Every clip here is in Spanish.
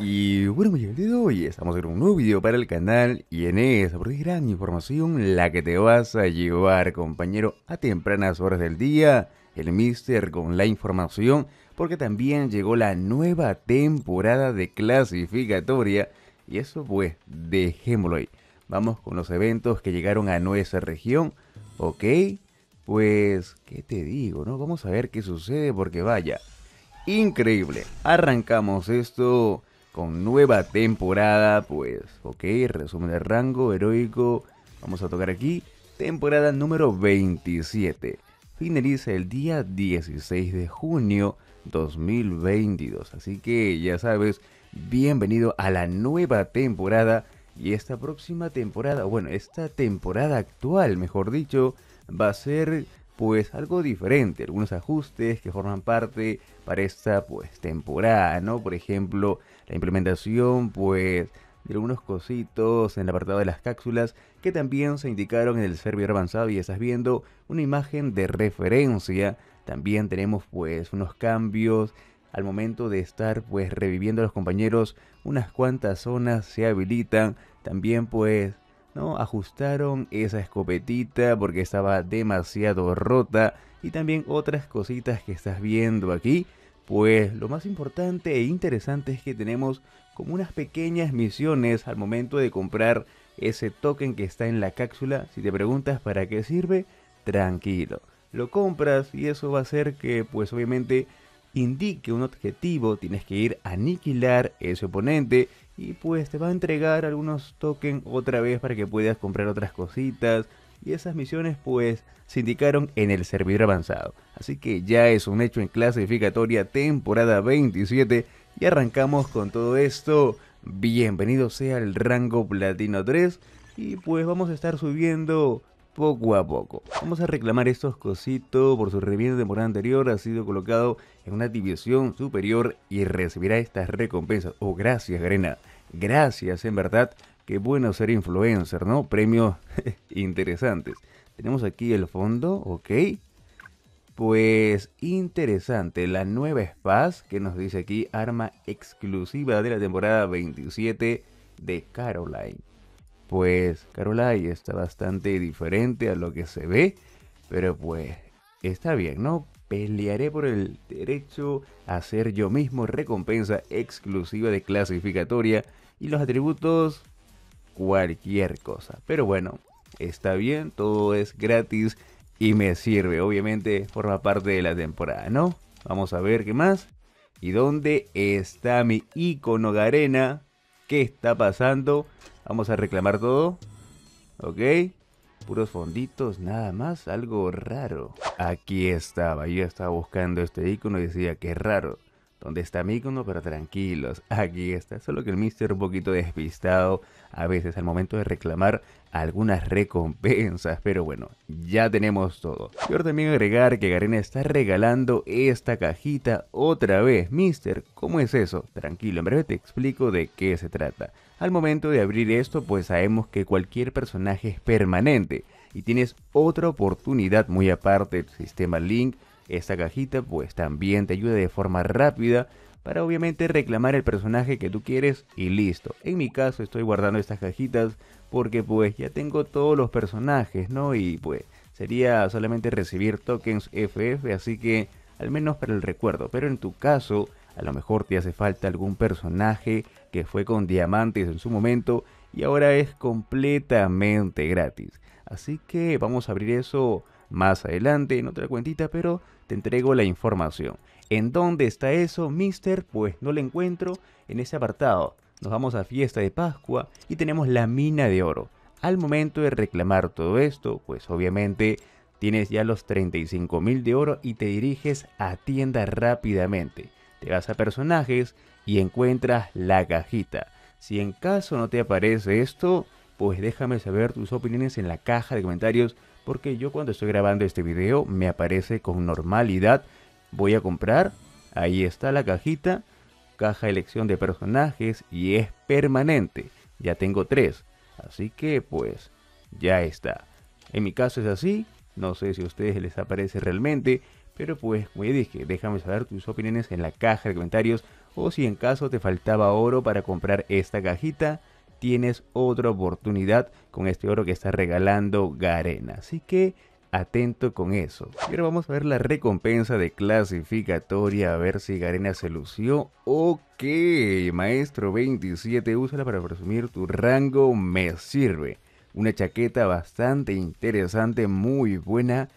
Y bueno, muy pues, hoy, estamos en un nuevo video para el canal y en esa, porque gran información la que te vas a llevar, compañero, a tempranas horas del día, el Mister con la información, porque también llegó la nueva temporada de clasificatoria y eso pues, dejémoslo ahí. Vamos con los eventos que llegaron a nuestra región, ok, pues, ¿qué te digo, no? Vamos a ver qué sucede porque vaya, increíble. Arrancamos esto con nueva temporada, pues, ok, resumen de rango heroico, vamos a tocar aquí, temporada número 27, finaliza el día 16 de junio 2022, así que ya sabes, bienvenido a la nueva temporada y esta próxima temporada, bueno, esta temporada actual, mejor dicho, va a ser pues algo diferente, algunos ajustes que forman parte para esta pues temporada, ¿no? Por ejemplo, la implementación pues de algunos cositos en el apartado de las cápsulas que también se indicaron en el servidor avanzado y estás viendo una imagen de referencia. También tenemos pues unos cambios al momento de estar pues reviviendo a los compañeros, unas cuantas zonas se habilitan, también pues ¿no? Ajustaron esa escopetita porque estaba demasiado rota y también otras cositas que estás viendo aquí. Pues lo más importante e interesante es que tenemos como unas pequeñas misiones al momento de comprar ese token que está en la cápsula. Si te preguntas para qué sirve, tranquilo. Lo compras y eso va a hacer que pues obviamente indique un objetivo, tienes que ir a aniquilar ese oponente y pues te va a entregar algunos tokens otra vez para que puedas comprar otras cositas. Y esas misiones pues se indicaron en el servidor avanzado. Así que ya es un hecho en clasificatoria temporada 27 y arrancamos con todo esto. Bienvenido sea el rango platino 3 y pues vamos a estar subiendo poco a poco. Vamos a reclamar estos cositos por su review de temporada anterior. Ha sido colocado en una división superior y recibirá estas recompensas. Oh, gracias, Grena. Gracias, en verdad. Qué bueno ser influencer, ¿no? Premios interesantes. Tenemos aquí el fondo, ok. Pues interesante, la nueva Spaz que nos dice aquí, arma exclusiva de la temporada 27 de Caroline pues Carolai está bastante diferente a lo que se ve, pero pues está bien, ¿no? Pelearé por el derecho a ser yo mismo recompensa exclusiva de clasificatoria y los atributos cualquier cosa. Pero bueno, está bien, todo es gratis y me sirve. Obviamente forma parte de la temporada, ¿no? Vamos a ver qué más. ¿Y dónde está mi icono Garena? ¿Qué está pasando? Vamos a reclamar todo. Ok. Puros fonditos, nada más. Algo raro. Aquí estaba. Yo estaba buscando este icono y decía que raro. ¿Dónde está icono, pero tranquilos, aquí está. Solo que el Mister un poquito despistado a veces al momento de reclamar algunas recompensas, pero bueno, ya tenemos todo. Quiero también agregar que Garena está regalando esta cajita otra vez. Mister, ¿cómo es eso? Tranquilo, en breve te explico de qué se trata. Al momento de abrir esto, pues sabemos que cualquier personaje es permanente y tienes otra oportunidad muy aparte del sistema Link. Esta cajita pues también te ayuda de forma rápida para obviamente reclamar el personaje que tú quieres y listo. En mi caso estoy guardando estas cajitas porque pues ya tengo todos los personajes, ¿no? Y pues sería solamente recibir tokens FF, así que al menos para el recuerdo. Pero en tu caso, a lo mejor te hace falta algún personaje que fue con diamantes en su momento y ahora es completamente gratis. Así que vamos a abrir eso más adelante en otra cuentita, pero te entrego la información. ¿En dónde está eso, mister? Pues no lo encuentro en ese apartado. Nos vamos a fiesta de Pascua y tenemos la mina de oro. Al momento de reclamar todo esto, pues obviamente tienes ya los 35 mil de oro y te diriges a tienda rápidamente te vas a personajes y encuentras la cajita. Si en caso no te aparece esto, pues déjame saber tus opiniones en la caja de comentarios porque yo cuando estoy grabando este video me aparece con normalidad. Voy a comprar, ahí está la cajita, caja elección de personajes y es permanente. Ya tengo tres, así que pues ya está. En mi caso es así, no sé si a ustedes les aparece realmente, pero pues, como ya dije, déjame saber tus opiniones en la caja de comentarios o si en caso te faltaba oro para comprar esta cajita, tienes otra oportunidad con este oro que está regalando Garena. Así que atento con eso. Pero ahora vamos a ver la recompensa de clasificatoria, a ver si Garena se lució. Ok, maestro 27, úsala para presumir tu rango, me sirve. Una chaqueta bastante interesante, muy buena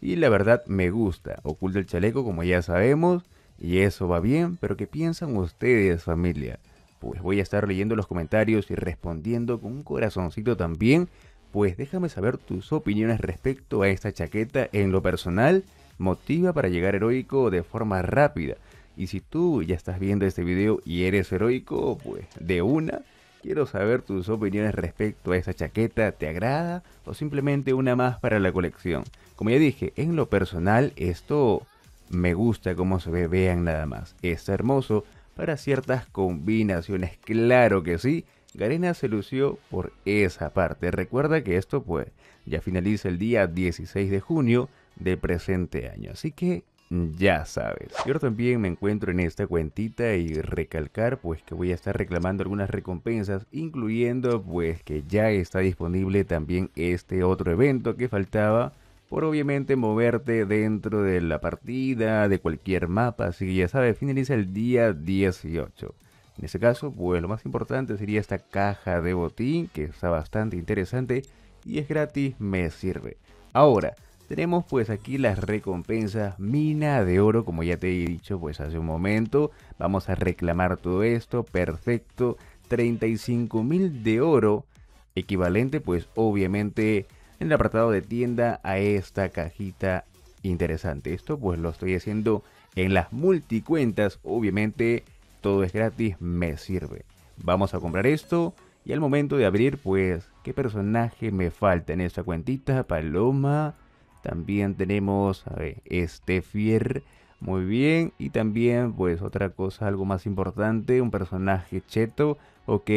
y la verdad me gusta. Oculta el chaleco como ya sabemos. Y eso va bien, pero ¿qué piensan ustedes familia? Pues voy a estar leyendo los comentarios y respondiendo con un corazoncito también. Pues déjame saber tus opiniones respecto a esta chaqueta en lo personal. Motiva para llegar heroico de forma rápida. Y si tú ya estás viendo este video y eres heroico, pues de una Quiero saber tus opiniones respecto a esa chaqueta, ¿te agrada o simplemente una más para la colección? Como ya dije, en lo personal esto me gusta cómo se ve, vean nada más. Está hermoso para ciertas combinaciones, claro que sí. Garena se lució por esa parte. Recuerda que esto pues ya finaliza el día 16 de junio del presente año. Así que ya sabes. Yo también me encuentro en esta cuentita y recalcar pues que voy a estar reclamando algunas recompensas, incluyendo pues que ya está disponible también este otro evento que faltaba por obviamente moverte dentro de la partida, de cualquier mapa, así que ya sabes, finaliza el día 18. En ese caso, pues lo más importante sería esta caja de botín, que está bastante interesante y es gratis, me sirve. Ahora, tenemos pues aquí las recompensas mina de oro, como ya te he dicho pues hace un momento. Vamos a reclamar todo esto, perfecto. 35 mil de oro, equivalente pues obviamente en el apartado de tienda a esta cajita interesante. Esto pues lo estoy haciendo en las multicuentas, obviamente todo es gratis, me sirve. Vamos a comprar esto. Y al momento de abrir, pues, ¿qué personaje me falta en esta cuentita? Paloma. También tenemos a este Muy bien. Y también, pues, otra cosa, algo más importante. Un personaje cheto. Ok.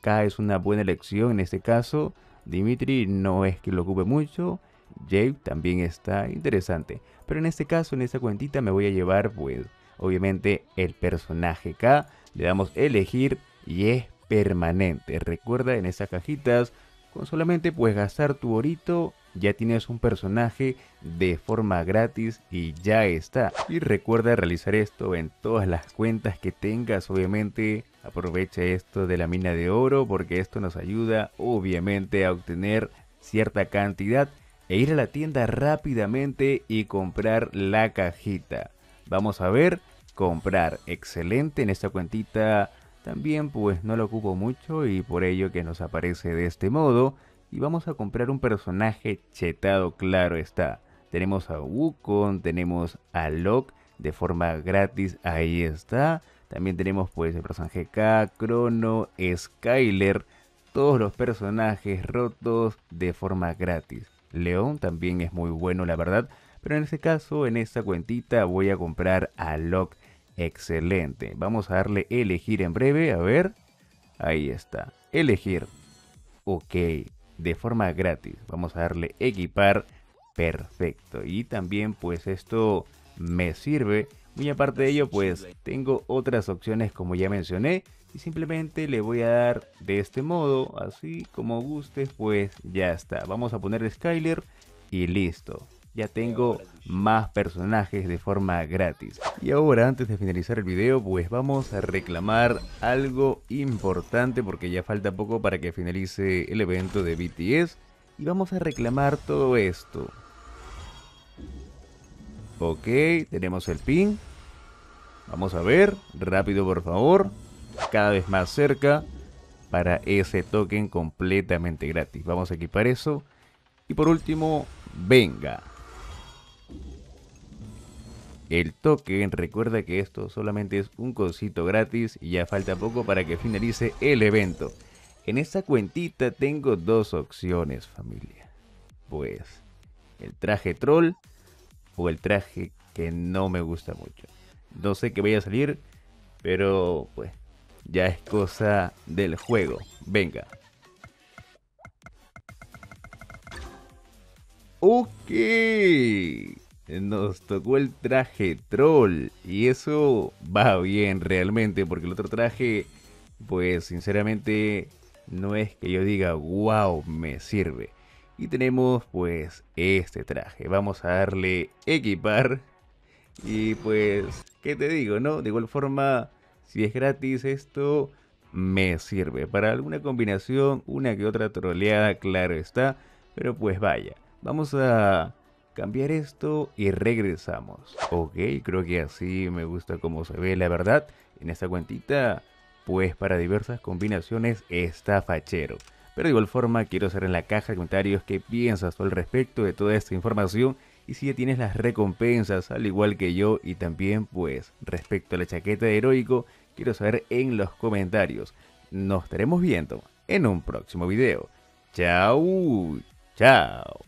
K es una buena elección en este caso. Dimitri no es que lo ocupe mucho. Jake también está interesante. Pero en este caso, en esta cuentita me voy a llevar, pues, obviamente el personaje K. Le damos elegir y es permanente. Recuerda en esas cajitas, con solamente pues gastar tu orito, ya tienes un personaje de forma gratis y ya está. Y recuerda realizar esto en todas las cuentas que tengas, obviamente. Aprovecha esto de la mina de oro porque esto nos ayuda obviamente a obtener cierta cantidad e ir a la tienda rápidamente y comprar la cajita. Vamos a ver, comprar, excelente en esta cuentita también pues no lo ocupo mucho y por ello que nos aparece de este modo y vamos a comprar un personaje chetado, claro está. Tenemos a Wukong, tenemos a Locke de forma gratis, ahí está. También tenemos pues el personaje K, Crono, Skyler, todos los personajes rotos de forma gratis. León también es muy bueno la verdad, pero en este caso, en esta cuentita voy a comprar a Locke. Excelente, vamos a darle elegir en breve, a ver. Ahí está, elegir. Ok, de forma gratis. Vamos a darle equipar perfecto. Y también pues esto me sirve. Muy aparte de ello pues tengo otras opciones como ya mencioné. Y simplemente le voy a dar de este modo. Así como gustes pues ya está. Vamos a poner Skyler y listo ya tengo más personajes de forma gratis. Y ahora antes de finalizar el video pues vamos a reclamar algo importante porque ya falta poco para que finalice el evento de BTS y vamos a reclamar todo esto. Ok, tenemos el pin. Vamos a ver, rápido por favor, cada vez más cerca para ese token completamente gratis. Vamos a equipar eso. Y por último, venga el token, Recuerda que esto solamente es un cosito gratis y ya falta poco para que finalice el evento. En esta cuentita tengo dos opciones, familia. Pues el traje troll o el traje que no me gusta mucho. No sé qué vaya a salir, pero pues ya es cosa del juego. Venga. Ok nos tocó el traje troll. Y eso va bien realmente, porque el otro traje, pues sinceramente, no es que yo diga, wow, me sirve. Y tenemos pues este traje. Vamos a darle equipar. Y pues, ¿qué te digo, no? De igual forma, si es gratis esto, me sirve. Para alguna combinación, una que otra troleada, claro está. Pero pues vaya, vamos a cambiar esto y regresamos. Ok, creo que así me gusta como se ve, la verdad, en esta cuentita, pues para diversas combinaciones está fachero. Pero de igual forma quiero saber en la caja de comentarios qué piensas al respecto de toda esta información y si ya tienes las recompensas al igual que yo y también pues respecto a la chaqueta de heroico quiero saber en los comentarios. Nos estaremos viendo en un próximo video. Chao, chao.